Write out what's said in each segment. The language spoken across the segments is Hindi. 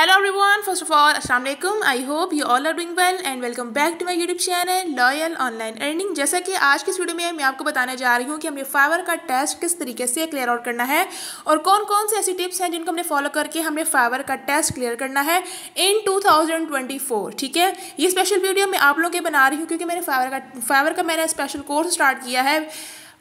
Hello everyone first of all अस्सलाम वालेकुम I hope you all are doing well and welcome back to my YouTube channel loyal online earning जैसा कि आज की इस वीडियो में मैं आपको बताने जा रही हूँ कि हमने फाइवर का टेस्ट किस तरीके से क्लियर आउट करना है और कौन कौन से ऐसी टिप्स हैं जिनको हमने फॉलो करके हमने फाइवर का टेस्ट क्लियर करना है इन टू ठीक है ये स्पेशल वीडियो मैं आप लोगों के बना रही हूँ क्योंकि मैंने फाइवर का फाइवर का मैंने स्पेशल कोर्स स्टार्ट किया है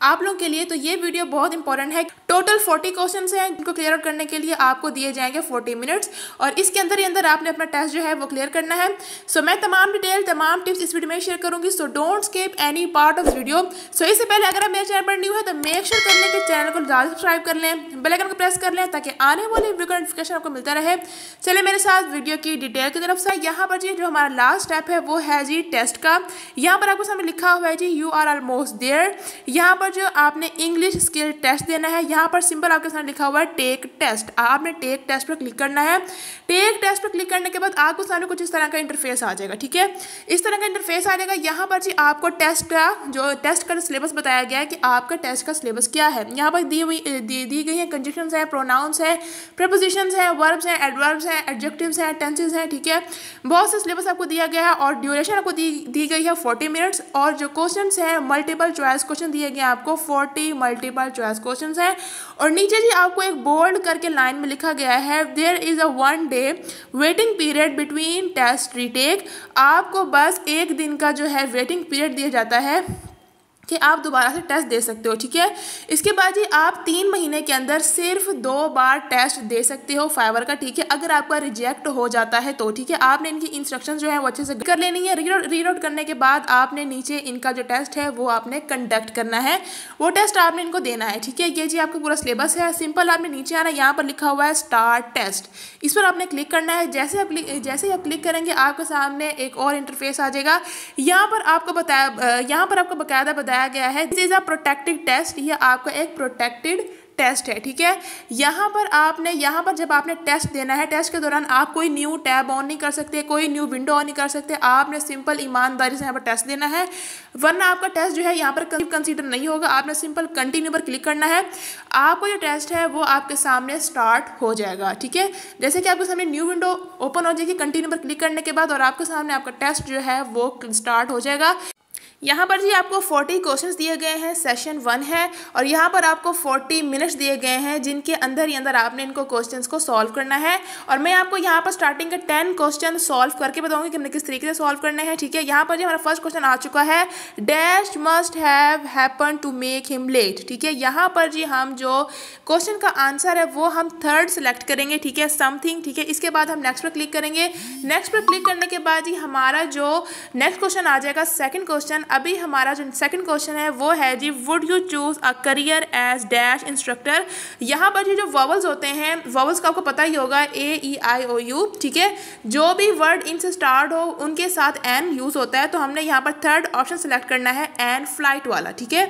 आप लोगों के लिए तो ये वीडियो बहुत इंपॉर्टेंट है टोटल फोर्टी क्वेश्चन हैं इनको क्लियर आउट करने के लिए आपको दिए जाएंगे फोर्टी मिनट्स और इसके अंदर ही अंदर आपने अपना टेस्ट जो है वो क्लियर करना है सो so, मैं तमाम डिटेल तमाम टिप्स इस वीडियो में शेयर करूंगी so don't skip any part of video so इससे पहले अगर आप मेरे चैनल पर न्यू है तो मेक श्योर कर लें कि चैनल को ज़्यादा सब्सक्राइब कर लें बेलाइकन को प्रेस कर लें ताकि आने वाले वीडियो का नोटिफिकेशन आपको मिलता रहे चले मेरे साथ वीडियो की डिटेल की तरफ से यहाँ पर जी जो हमारा लास्ट स्टेप है वो है जी टेस्ट का यहाँ पर आपको सामने लिखा हुआ है जी यू आर ऑलमोस्ट देयर यहाँ पर पर जो आपने इंग्लिश स्किल टेस्ट देना है यहाँ पर सिंपल आपके सामने लिखा हुआ है टेक टेस्ट आपने टेक टेस्ट पर क्लिक करना है टेक टेस्ट पर क्लिक करने के बाद आपको सामने कुछ इस तरह का इंटरफेस आ जाएगा ठीक है इस तरह का इंटरफेस आ जाएगा यहाँ पर जी आपको टेस्ट का जो टेस्ट का सिलेबस बताया गया है कि आपका टेस्ट का सिलेबस क्या है यहाँ पर दी हुई दी, दी गई है कंजिशन है प्रोनाउंस है प्रपोजिशन है वर्ब्स हैं एडवर्ब्स हैं एडजेक्टिव्स हैं टेंसेज हैं ठीक है बहुत सा सिलेबस आपको दिया गया है और ड्यूरेशन आपको दी दी गई है फोर्टी मिनट्स और जो क्वेश्चन हैं मल्टीपल चॉइस क्वेश्चन दिए गए हैं आपको फोर्टी मल्टीपल चॉइस क्वेश्चन हैं और नीचे जी आपको एक बोल्ड करके लाइन में लिखा गया है there is a one day waiting period between test retake आपको बस एक दिन का जो है वेटिंग पीरियड दिया जाता है कि आप दोबारा से टेस्ट दे सकते हो ठीक है इसके बाद जी आप तीन महीने के अंदर सिर्फ दो बार टेस्ट दे सकते हो फाइबर का ठीक है अगर आपका रिजेक्ट हो जाता है तो ठीक है आपने इनकी इंस्ट्रक्शन जो है वो अच्छे से कर लेनी है रीलोड करने के बाद आपने नीचे इनका जो टेस्ट है वो आपने कंडक्ट करना है वो टेस्ट आपने इनको देना है ठीक है ये जी आपका पूरा सिलेबस है सिंपल आपने नीचे आना यहाँ पर लिखा हुआ है स्टार्ट टेस्ट इस पर आपने क्लिक करना है जैसे आप जैसे ही आप क्लिक करेंगे आपके सामने एक और इंटरफेस आ जाएगा यहाँ पर आपको बताया यहाँ पर आपको बाकायदा बताया कराया गया है this is a protective test यह आपका एक प्रोटेक्टेड टेस्ट है ठीक है यहाँ पर आपने यहाँ पर जब आपने टेस्ट देना है टेस्ट के दौरान आप कोई न्यू टैब ऑन नहीं कर सकते कोई न्यू विंडो ऑन नहीं कर सकते आपने सिंपल ईमानदारी से यहाँ पर टेस्ट देना है वरना आपका टेस्ट जो है यहाँ पर कंसीडर नहीं होगा आपने सिंपल कंटिन्यू पर क्लिक करना है आपका जो टेस्ट है वो आपके सामने स्टार्ट हो जाएगा ठीक है जैसे कि आपके सामने न्यू विंडो ओपन हो जाएगी कंटिन्यू पर क्लिक करने के बाद और आपके सामने आपका टेस्ट जो है वो स्टार्ट हो जाएगा यहाँ पर जी आपको फोर्टी क्वेश्चन दिए गए हैं सेशन वन है और यहाँ पर आपको फोर्टी मिनट्स दिए गए हैं जिनके अंदर ही अंदर आपने इनको क्वेश्चन को सॉल्व करना है और मैं आपको यहाँ पर स्टार्टिंग के टेन क्वेश्चन सॉल्व करके बताऊँगी कि हमने किस तरीके से सॉल्व करने हैं ठीक है यहाँ पर जी हमारा फर्स्ट क्वेश्चन आ चुका है dash must have happen to make him late ठीक है यहाँ पर जी हम जो क्वेश्चन का आंसर है वो हम थर्ड सेलेक्ट करेंगे ठीक है समथिंग ठीक है इसके बाद हम नेक्स्ट पर क्लिक करेंगे नेक्स्ट पर क्लिक करने के बाद ही हमारा जो नेक्स्ट क्वेश्चन आ जाएगा सेकेंड क्वेश्चन अभी हमारा जो सेकंड क्वेश्चन है वो है जी would you choose a career as dash instructor यहाँ पर जी जो वॉवल्स होते हैं वॉवल्स का आपको पता ही होगा ए ई आई ओ यू ठीक है जो भी वर्ड इनसे स्टार्ट हो उनके साथ एन यूज़ होता है तो हमने यहाँ पर थर्ड ऑप्शन सेलेक्ट करना है एन फ्लाइट वाला ठीक है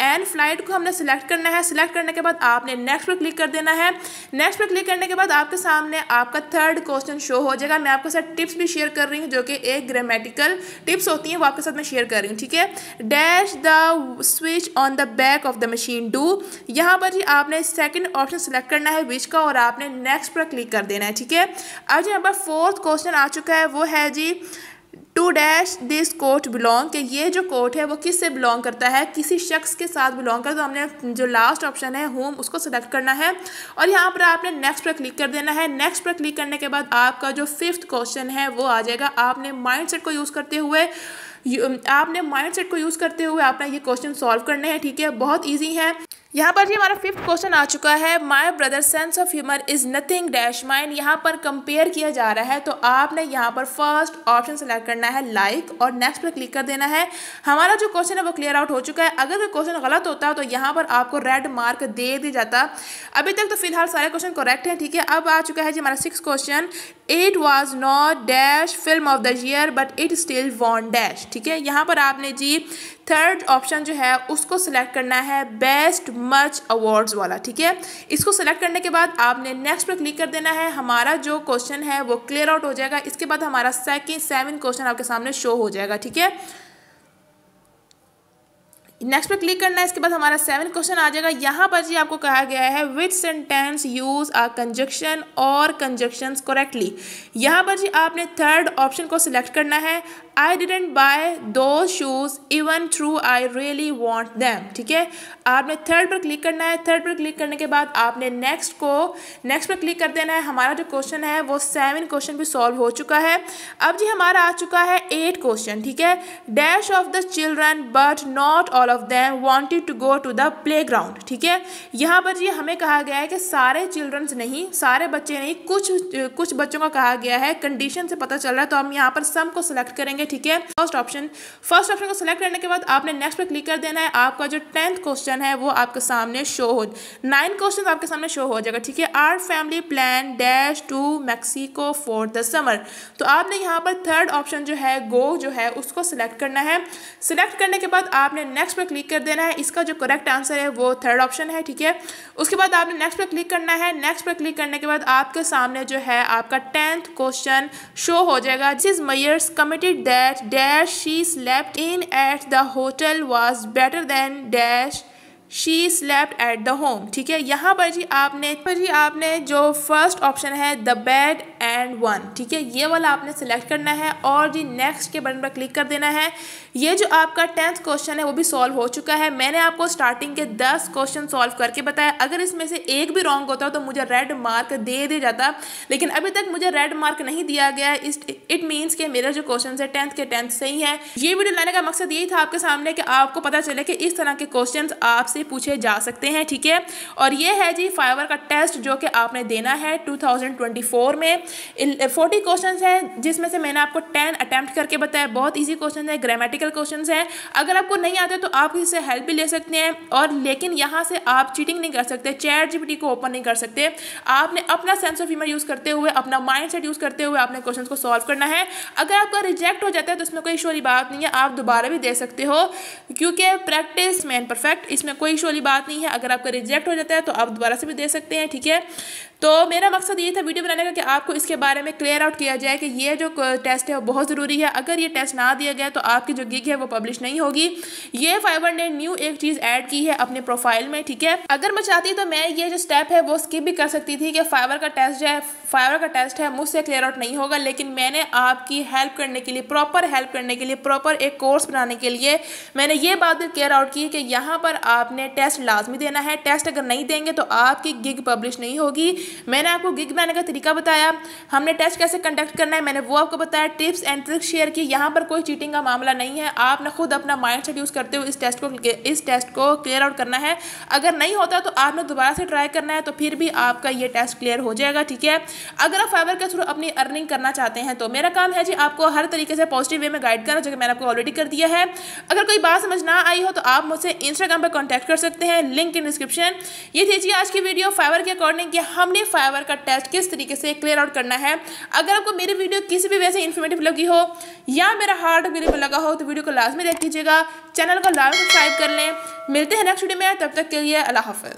एंड फ्लाइट को हमने सेलेक्ट करना है सिलेक्ट करने के बाद आपने नेक्स्ट पर क्लिक कर देना है नेक्स्ट पर क्लिक करने के बाद आपके सामने आपका थर्ड क्वेश्चन शो हो जाएगा मैं आपके साथ टिप्स भी शेयर कर रही हूँ जो कि एक ग्रामेटिकल टिप्स होती हैं वो आपके साथ मैं शेयर कर रही हूँ ठीक है dash the switch on the back of the machine do यहाँ पर जी आपने सेकेंड ऑप्शन सेलेक्ट करना है विच का और आपने नेक्स्ट पर क्लिक कर देना है ठीक है अब जी यहाँ पर फोर्थ क्वेश्चन आ चुका है वो है जी two dash this coat belong कि ये जो कोट है वो किस से बिलोंग करता है किसी शख्स के साथ बिलोंग करता है तो हमने जो लास्ट ऑप्शन है होम उसको सेलेक्ट करना है और यहाँ पर आपने नेक्स्ट पर क्लिक कर देना है नेक्स्ट पर क्लिक करने के बाद आपका जो फिफ्थ क्वेश्चन है वो आ जाएगा आपने सेट को यूज़ करते हुए आपने सेट को यूज़ करते हुए आपने ये क्वेश्चन सॉल्व करने हैं ठीक है बहुत ईजी है यहाँ पर जी हमारा फिफ्थ क्वेश्चन आ चुका है my brother sense of humour is nothing dash mind यहाँ पर कंपेयर किया जा रहा है तो आपने यहाँ पर फर्स्ट ऑप्शन सेलेक्ट करना है लाइक like, और नेक्स्ट पर क्लिक कर देना है हमारा जो क्वेश्चन है वो क्लियर आउट हो चुका है अगर कोई क्वेश्चन गलत होता तो यहाँ पर आपको रेड मार्क दे दिया जाता अभी तक तो फिलहाल सारे क्वेश्चन करेक्ट हैं ठीक है अब आ चुका है जी हमारा six question it was not dash film of the year but it still won dash ठीक है यहाँ पर आपने जी थर्ड ऑप्शन जो है उसको सिलेक्ट करना है बेस्ट मच अवार्ड्स वाला ठीक है इसको सिलेक्ट करने के बाद आपने नेक्स्ट पर क्लिक कर देना है हमारा जो क्वेश्चन है वो क्लियर आउट हो जाएगा इसके बाद हमारा सेकेंड सेवन क्वेश्चन आपके सामने शो हो जाएगा ठीक है नेक्स्ट पे क्लिक करना है इसके बाद हमारा सेवन क्वेश्चन आ जाएगा यहाँ पर जी आपको कहा गया है which sentence use a conjunction और कंजक्शन करेक्टली यहाँ पर जी आपने थर्ड ऑप्शन को सिलेक्ट करना है I didn't buy two shoes even through I really want them ठीक है आपने थर्ड पर क्लिक करना है थर्ड पर क्लिक करने के बाद आपने नेक्स्ट को नेक्स्ट पर क्लिक कर देना है हमारा जो क्वेश्चन है वो सेवन क्वेश्चन भी सॉल्व हो चुका है अब जी हमारा आ चुका है एट क्वेश्चन ठीक है dash of the children but not or all of them wanted to go to the playground ठीक है यहाँ पर ये हमें कहा गया है कि सारे चिल्ड्रंस नहीं सारे बच्चे नहीं कुछ कुछ बच्चों का कहा गया है कंडीशन से पता चल रहा है तो हम यहाँ पर सम को सिलेक्ट करेंगे ठीक है फर्स्ट ऑप्शन फर्स्ट ऑप्शन को सिलेक्ट करने के बाद आपने नेक्स्ट पर क्लिक कर देना है आपका जो टेंथ क्वेश्चन है वो आपके सामने शो हो नाइन क्वेश्चन आपके सामने शो हो जाएगा ठीक है our family plan dash to Mexico for the summer तो आपने यहाँ पर थर्ड ऑप्शन जो है गो जो है उसको सिलेक्ट करना है सिलेक्ट करने के बाद आपने नेक्स्ट नेक्स्ट पर क्लिक कर देना है इसका जो करेक्ट आंसर है वो थर्ड ऑप्शन है ठीक है उसके बाद आपने नेक्स्ट पर क्लिक करना है नेक्स्ट पर क्लिक करने के बाद आपके सामने जो है आपका टेंथ क्वेश्चन शो हो जाएगा this is Myers committed that dash she slept in at the hotel was better than dash She slept at the home. ठीक है यहाँ पर जी आपने पर जी आपने जो first option है the bed एंड वन ठीक है ये वाला आपने सेलेक्ट करना है और जी नेक्स्ट के बटन पर क्लिक कर देना है ये जो आपका टेंथ क्वेश्चन है वो भी सॉल्व हो चुका है मैंने आपको स्टार्टिंग के दस क्वेश्चन सॉल्व करके बताया अगर इसमें से एक भी रॉन्ग होता तो मुझे रेड मार्क दे दिया जाता लेकिन अभी तक मुझे रेड मार्क नहीं दिया गया इस इट मीन्स कि मेरे जो क्वेश्चन है टेंथ के टेंथ सही है ये वीडियो लाने का मकसद यही था आपके सामने कि आपको पता चले कि इस तरह के क्वेश्चन आपसे पूछे जा सकते हैं ठीक है और ये है जी फाइवर का टेस्ट जो कि आपने देना है 2024 में फोर्टी क्वेश्चन है जिसमें से मैंने आपको टेन अटैम्प्ट करके बताया बहुत ईजी क्वेश्चन है ग्रामेटिकल क्वेश्चन है अगर आपको नहीं आते तो आप इससे हेल्प भी ले सकते हैं और लेकिन यहाँ से आप चीटिंग नहीं कर सकते चैट जी को ओपन नहीं कर सकते आपने अपना सेंस ऑफ ह्यूमर यूज़ करते हुए अपना माइंड सेट यूज़ करते हुए आपने क्वेश्चन को सॉल्व करना है अगर आपका रिजेक्ट हो जाता है तो इसमें कोई इशू वाली बात नहीं है आप दोबारा भी दे सकते हो क्योंकि प्रैक्टिस मैन परफेक्ट इसमें कोई इशू वाली बात नहीं है अगर आपका रिजेक्ट हो जाता है तो आप दोबारा से भी दे सकते हैं ठीक है तो मेरा मकसद ये था वीडियो बनाने का कि आपको इसके बारे में क्लियर आउट किया जाए कि ये जो टेस्ट है वो बहुत ज़रूरी है अगर ये टेस्ट ना दिया गया तो आपकी जो गिग है वो पब्लिश नहीं होगी ये फाइबर ने न्यू एक चीज़ ऐड की है अपने प्रोफाइल में ठीक है अगर मैं चाहती तो मैं ये जो स्टेप है वो स्किप भी कर सकती थी कि फाइबर का टेस्ट जो है फाइबर का टेस्ट है मुझसे क्लियर आउट नहीं होगा लेकिन मैंने आपकी हेल्प करने के लिए प्रॉपर हेल्प करने के लिए प्रॉपर एक कोर्स बनाने के लिए मैंने ये बात भी क्लियर आउट की कि यहाँ पर आपने टेस्ट लाजमी देना है टेस्ट अगर नहीं देंगे तो आपकी गिग पब्लिश नहीं होगी मैंने आपको गिग बनाने का तरीका बताया हमने टेस्ट कैसे कंडक्ट करना है मैंने वो आपको बताया टिप्स एंड ट्रिक्स शेयर की यहाँ पर कोई चीटिंग का मामला नहीं है आपने खुद अपना माइंड सेट यूज़ करते हुए इस टेस्ट को इस टेस्ट को क्लियर आउट करना है अगर नहीं होता तो आपने दोबारा से ट्राई करना है तो फिर भी आपका ये टेस्ट क्लियर हो जाएगा ठीक है अगर आप फाइबर के थ्रू अपनी अर्निंग करना चाहते हैं तो मेरा काम है जी आपको हर तरीके से पॉजिटिव वे में गाइड करना जो कि मैंने आपको ऑलरेडी कर दिया है अगर कोई बात समझ ना आई हो तो आप मुझसे इंस्टाग्राम पर कॉन्टैक्ट कर सकते हैं लिंक इन डिस्क्रिप्शन ये थी आज की वीडियो फाइवर के अकॉर्डिंग कि हमने अपने फाइवर का टेस्ट किस तरीके से क्लियर आउट करना है अगर आपको मेरी वीडियो किसी भी वैसे इन्फॉर्मेटिव लगी हो या मेरा हार्ट मेरे लगा हो तो वीडियो को लाजमी देख लीजिएगा चैनल को लाजमी सब्सक्राइब कर लें मिलते हैं नेक्स्ट वीडियो में तब तक के लिए अल्लाह हाफ